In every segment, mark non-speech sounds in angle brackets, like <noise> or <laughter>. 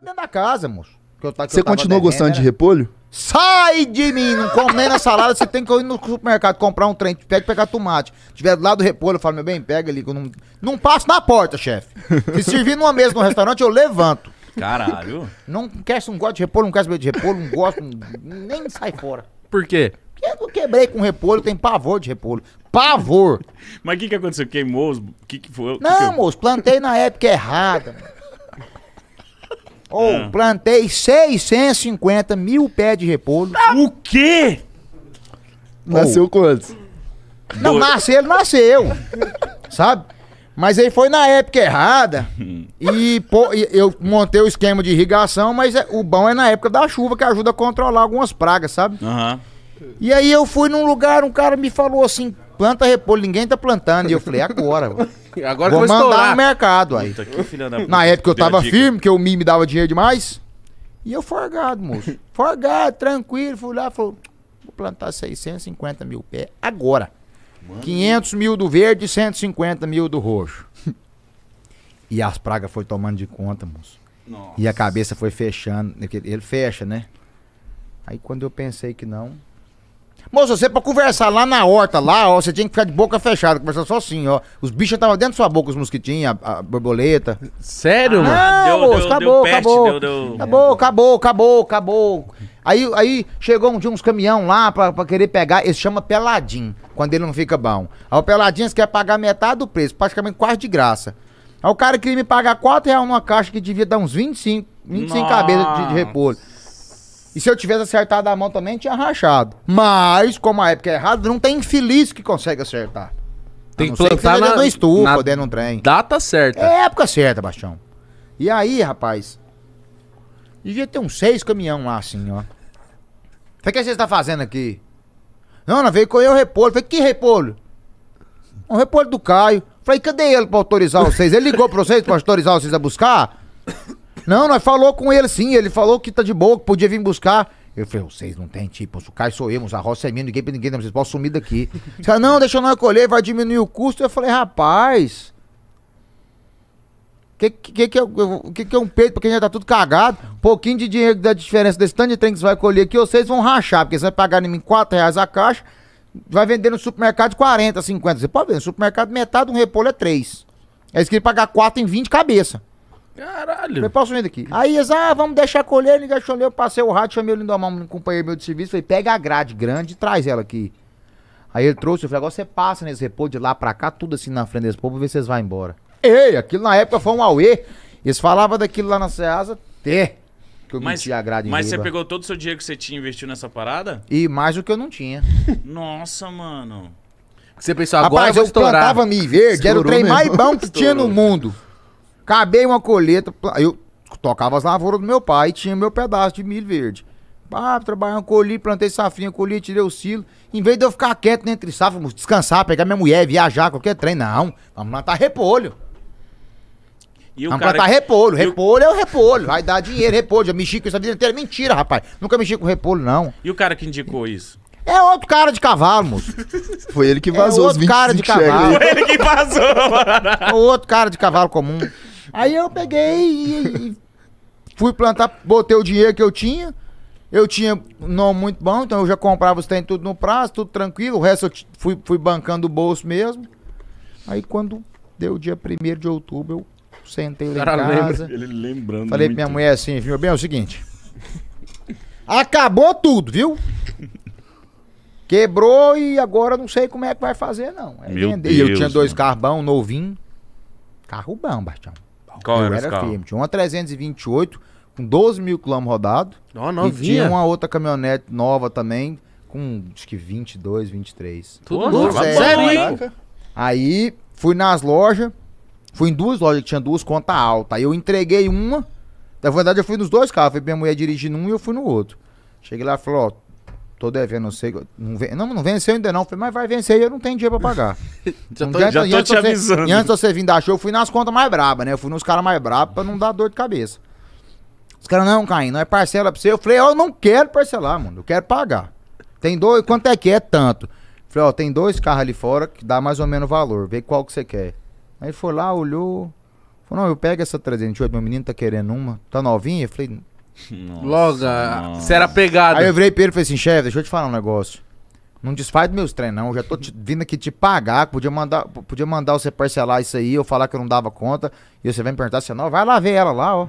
dentro da casa, moço. Você continuou gostando de repolho? Sai de mim, não como nem na salada, você tem que ir no supermercado comprar um trem, pede pegar tomate. Tiver do lado do repolho, eu falo, meu bem, pega ali, eu não, não passo na porta, chefe. Se servir numa mesa no restaurante, eu levanto. Caralho. Não quer se um gosto de repolho, não quer saber de repolho, não gosto, nem sai fora. Por quê? Porque eu quebrei com repolho, tem pavor de repolho. Pavor. Mas o que, que aconteceu? Queimou os. Que que foi? Não, que que eu... moço, plantei na época errada. Ou ah. plantei 650 mil pés de repolho. Tá. O quê? Nasceu oh. quantos? Não, Dois. nasceu, nasceu. sabe? Mas aí foi na época errada. e pô, eu montei o esquema de irrigação, mas é, o bom é na época da chuva que ajuda a controlar algumas pragas, sabe? Uhum. E aí eu fui num lugar, um cara me falou assim: planta repolho, ninguém tá plantando. E eu falei: agora. Agora vou que vou mandar no mercado aí. Puta, que filha da... Na época eu tava firme, que o Mi me dava dinheiro demais. E eu forgado, moço. <laughs> forgado, tranquilo. Fui lá, falou, vou plantar 650 mil pé agora. Mano. 500 mil do verde e 150 mil do roxo. e as pragas foi tomando de conta, moço. Nossa. E a cabeça foi fechando. Ele fecha, né? Aí quando eu pensei que não, Moço, você pra conversar lá na horta, lá, ó, você tinha que ficar de boca fechada, conversar só assim, ó. Os bichos estavam dentro da sua boca, os mosquitinhos, a, a borboleta. Sério, ah, mano? Ah, deu, moço, deu, acabou, deu acabou, peste, acabou, acabou, acabou, acabou, acabou. Aí, aí chegou um dia uns caminhão lá pra, pra querer pegar, ele chama Peladinho, quando ele não fica bom. Aí o Peladinho quer pagar metade do preço, praticamente quase de graça. Aí o cara queria me pagar 4 reais numa caixa que devia dar uns 25, 25 cabeças de, de repolho. E se eu tivesse acertado a mão também, tinha rachado. Mas, como a época é errada, não tem infeliz que consegue acertar. Tem que plantar que na, na estufa, na dentro de um trem. Data certa. É época certa, Baixão. E aí, rapaz, devia ter uns seis caminhão lá, assim, ó. Falei, o que é vocês estão fazendo aqui? Não, não, veio colher o repolho. Falei, que repolho? Um repolho do Caio. Falei, cadê ele pra autorizar vocês? Ele ligou pra vocês pra autorizar vocês a buscar? Não, nós falou com ele sim, ele falou que tá de boa, que podia vir buscar. Eu falei, vocês não tem tipo, o Caio sou eu, a roça é minha, ninguém pra ninguém, não, vocês podem sumir daqui. Os <laughs> não, deixa eu não vai diminuir o custo. Eu falei, rapaz, o que, que, que, é, que, que é um peito porque a já tá tudo cagado? Um pouquinho de dinheiro da diferença desse tanto de trem que você vai colher aqui, vocês vão rachar, porque você vai pagar em mim 4 reais a caixa, vai vender no supermercado de 40, 50. Você pode ver, no supermercado metade de um repolho é 3. Aí você queria pagar 4 em 20 cabeça. Caralho. Falei, posso vir daqui. Aí eles, ah, vamos deixar colher, ninguém deixou eu passei o rádio, chamei o Lindomar, um companheiro meu de serviço, falei, pega a grade grande e traz ela aqui. Aí ele trouxe, eu falei, agora você passa nesse repouso de lá pra cá, tudo assim na frente desse povo, pra ver se vocês vão embora. Ei, aquilo na época foi um auê. Eles falavam daquilo lá na Ceasa, até Que eu mas, a grade Mas você pegou todo o seu dinheiro que você tinha e investiu nessa parada? E mais do que eu não tinha. Nossa, mano. Você pensou, agora Rapaz, eu, eu plantava milho verde, Estourou era o trem mesmo. mais bom que Estourou. tinha no mundo. Acabei uma colheita, eu tocava as lavouras do meu pai e tinha meu pedaço de milho verde. Ah, trabalhando, colhi, plantei safinha colhi, tirei o silo. Em vez de eu ficar quieto entre safra, descansar, pegar minha mulher, viajar, qualquer trem, não. Vamos plantar repolho. E Vamos plantar repolho. Repolho é o repolho. Vai dar dinheiro, repolho. Já mexi com isso a vida inteira. Mentira, rapaz. Nunca mexi com repolho, não. E o cara que indicou isso? É outro cara de cavalo, moço. <laughs> Foi ele que é vazou é outro os 25 cara de cavalo. Foi ele que vazou, mano. <laughs> É outro cara de cavalo comum. Aí eu peguei e, e fui plantar, botei o dinheiro que eu tinha. Eu tinha não muito bom, então eu já comprava os tem tudo no prazo, tudo tranquilo. O resto eu fui, fui bancando o bolso mesmo. Aí quando deu o dia 1 de outubro, eu sentei lá em casa. Lembra, ele lembrando. Falei muito. pra minha mulher assim, viu bem? É o seguinte. acabou tudo, viu? Quebrou e agora não sei como é que vai fazer, não. É Meu vender. Deus, eu tinha dois carbão novinho. Carro bom, Bastião. Qual era, era firme. Tinha uma 328 com 12 mil quilômetros rodado. Oh, E tinha uma outra caminhonete nova também com acho que 22, 23. Tudo Pô, zero. Aí fui nas lojas, fui em duas lojas que tinha duas contas alta. Aí eu entreguei uma. Na verdade, eu fui nos dois carros. Foi minha mulher dirigindo um e eu fui no outro. Cheguei lá e falei, ó, Tô devendo, não sei. Não, ven... não, não venceu ainda não. Falei, mas vai vencer e eu não tenho dinheiro pra pagar. <laughs> já tô, já, já tô te você, avisando. E antes de você vir dar show, eu fui nas contas mais brabas, né? Eu fui nos caras mais brabos pra não dar dor de cabeça. Os caras, não, Caim, não é parcela pra você. Eu falei, ó, oh, eu não quero parcelar, mano. Eu quero pagar. Tem dois, quanto é que é? Tanto. Falei, ó, oh, tem dois carros ali fora que dá mais ou menos valor. Vê qual que você quer. Aí ele foi lá, olhou. Falou, não, eu pego essa 308, meu menino tá querendo uma. Tá novinha? Eu falei, nossa, Logo, você era pegado. Aí eu virei pra ele e falei assim, chefe, deixa eu te falar um negócio. Não desfaz dos meus treinos, não. Eu já tô te, vindo aqui te pagar. Podia mandar, podia mandar você parcelar isso aí, eu falar que eu não dava conta. E você vai me perguntar se não, vai lá ver ela lá, ó.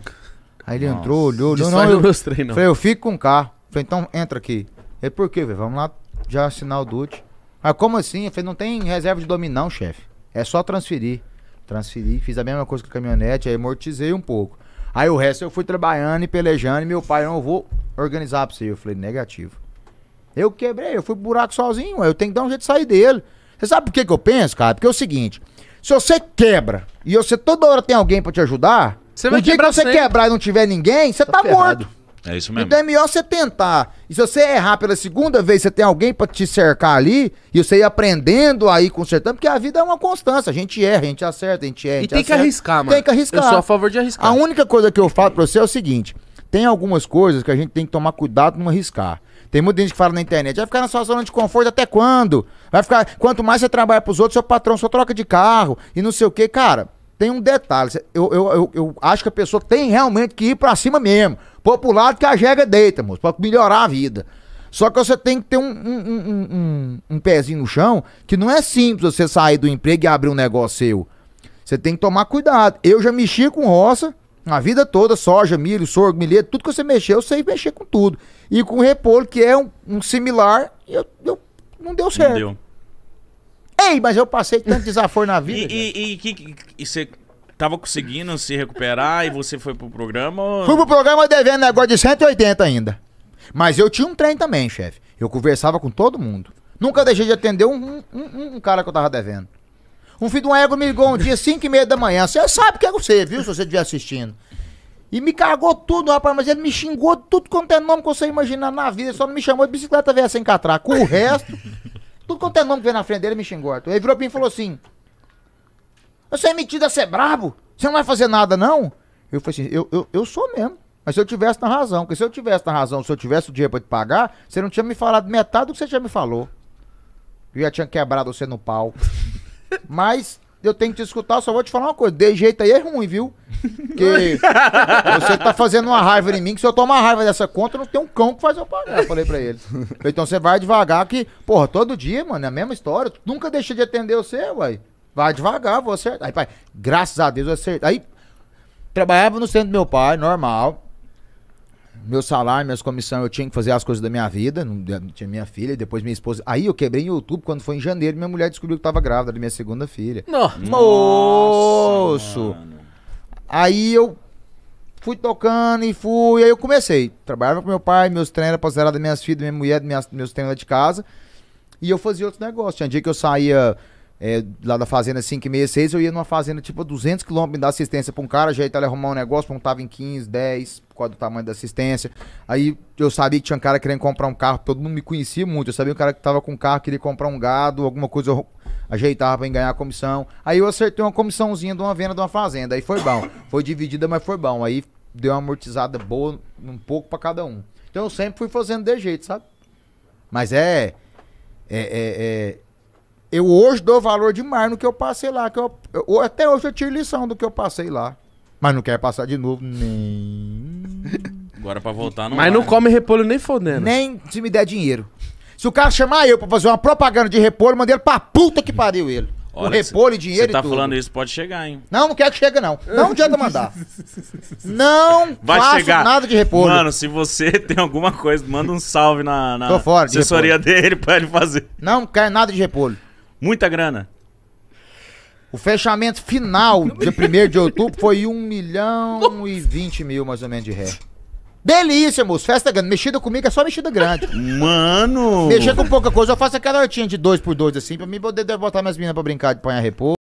Aí ele nossa. entrou, olhou, olhou. Não, dos meus treinos. Falei, eu fico com o carro. Falei, então entra aqui. Ele, por quê, velho? Vamos lá já assinar o DUT. Ah, como assim? Eu falei, não tem reserva de domínio, não, chefe. É só transferir. Transferi, fiz a mesma coisa com a caminhonete, aí amortizei um pouco. Aí o resto eu fui trabalhando e pelejando, e meu pai, não, eu vou organizar pra você. Eu falei, negativo. Eu quebrei, eu fui pro buraco sozinho, eu tenho que dar um jeito de sair dele. Você sabe por que, que eu penso, cara? Porque é o seguinte: se você quebra e você toda hora tem alguém para te ajudar, você vai o dia que você sempre. quebrar e não tiver ninguém, você tá, tá morto. É isso mesmo. Então é melhor você tentar. E se você errar pela segunda vez, você tem alguém para te cercar ali e você ir aprendendo aí consertando, porque a vida é uma constância. A gente erra, a gente acerta, a gente erra. A gente e tem acerta, que arriscar, mano. Tem que arriscar. Eu sou a favor de arriscar. A única coisa que eu falo pra você é o seguinte: tem algumas coisas que a gente tem que tomar cuidado não arriscar. Tem muita gente que fala na internet, vai ficar na sua zona de conforto até quando? Vai ficar, quanto mais você trabalha pros outros, seu patrão só troca de carro e não sei o quê, cara tem um detalhe. Eu, eu, eu, eu, acho que a pessoa tem realmente que ir pra cima mesmo. Pô pro lado que a jega deita, moço, pra melhorar a vida. Só que você tem que ter um, um, um, um, pezinho no chão, que não é simples você sair do emprego e abrir um negócio seu. Você tem que tomar cuidado. Eu já mexi com roça a vida toda, soja, milho, sorgo, milho tudo que você mexeu eu sei mexer com tudo. E com repolho, que é um, similar, eu, eu, não deu certo. Não deu. Ei, mas eu passei tanto desaforo na <laughs> vida. E, você tava conseguindo se recuperar e você foi pro programa? Ou... Fui pro programa devendo negócio de 180 ainda. Mas eu tinha um trem também, chefe. Eu conversava com todo mundo. Nunca deixei de atender um, um, um, um cara que eu tava devendo. Um filho de uma ego me ligou um dia, 5 <laughs> e meia da manhã. Você sabe o que é você, viu? Se você estiver assistindo. E me cagou tudo, rapaz, mas ele me xingou tudo quanto é nome que você imaginar na vida. Só não me chamou de bicicleta velha sem catraca. O resto, tudo quanto é nome que vem na frente dele me xingou, Arthur. Ele virou pra mim e falou assim: Você é metido a ser brabo? Você não vai fazer nada, não? Eu falei assim: Eu, eu, eu sou mesmo. Mas se eu tivesse na razão, porque se eu tivesse na razão, se eu tivesse o dinheiro pra te pagar, você não tinha me falado metade do que você já me falou. Eu já tinha quebrado você no pau. <laughs> Mas eu tenho que te escutar, só vou te falar uma coisa: de jeito aí é ruim, viu? Porque você tá fazendo uma raiva em mim, que se eu tomar raiva dessa conta, não tem um cão que faz eu pagar. Falei pra ele. Então você vai devagar que, porra, todo dia, mano, é a mesma história. Tu nunca deixa de atender você, uai. Vai devagar, vou acertar. Aí, pai, graças a Deus eu acertei. Aí, trabalhava no centro do meu pai, normal. Meu salário, minhas comissões, eu tinha que fazer as coisas da minha vida. Tinha minha filha, depois minha esposa. Aí eu quebrei em YouTube quando foi em janeiro. Minha mulher descobriu que tava grávida da minha segunda filha. Nossa! Moço! Mano. Aí eu fui tocando e fui. Aí eu comecei. Trabalhava com meu pai, meus treinos, aposentado das minhas filhas, da minha mulher, minhas, meus treinos lá de casa. E eu fazia outros negócios. Tinha dia que eu saía é, lá da fazenda 566, eu ia numa fazenda tipo 200 quilômetros, me dar assistência pra um cara, ia ele arrumar um negócio, pontava em 15, 10, por causa do tamanho da assistência. Aí eu sabia que tinha um cara querendo comprar um carro, todo mundo me conhecia muito, eu sabia que um cara que tava com um carro, queria comprar um gado, alguma coisa eu ajeitava pra ganhar a comissão. Aí eu acertei uma comissãozinha de uma venda de uma fazenda, aí foi bom. Foi dividida, mas foi bom. Aí deu uma amortizada boa, um pouco para cada um. Então eu sempre fui fazendo de jeito, sabe? Mas é... É, é, é eu hoje dou valor demais no que eu passei lá. Que eu, eu, até hoje eu tiro lição do que eu passei lá. Mas não quer passar de novo, nem. <laughs> Agora pra voltar não. Mas vai. não come repolho nem fodendo. Nem se me der dinheiro. Se o cara chamar eu pra fazer uma propaganda de repolho, manda ele pra puta que pariu ele. Olha, o repolho, e dinheiro Você tá tudo. falando isso, pode chegar, hein? Não, não quero que chegue, não. Não adianta mandar. Não Vai faço chegar. nada de repolho. Mano, se você <laughs> tem alguma coisa, manda um salve na, na Tô fora de assessoria repolho. dele pra ele fazer. Não quero nada de repolho. Muita grana. O fechamento final, dia 1 de outubro, foi 1 milhão Nossa. e 20 mil, mais ou menos, de ré. Delícia, moço. Festa grande. Mexida comigo é só mexida grande. Mano! Mexer com pouca coisa, eu faço aquela hortinha de 2 por 2 assim, pra mim poder botar minhas meninas pra brincar de apanhar repouso.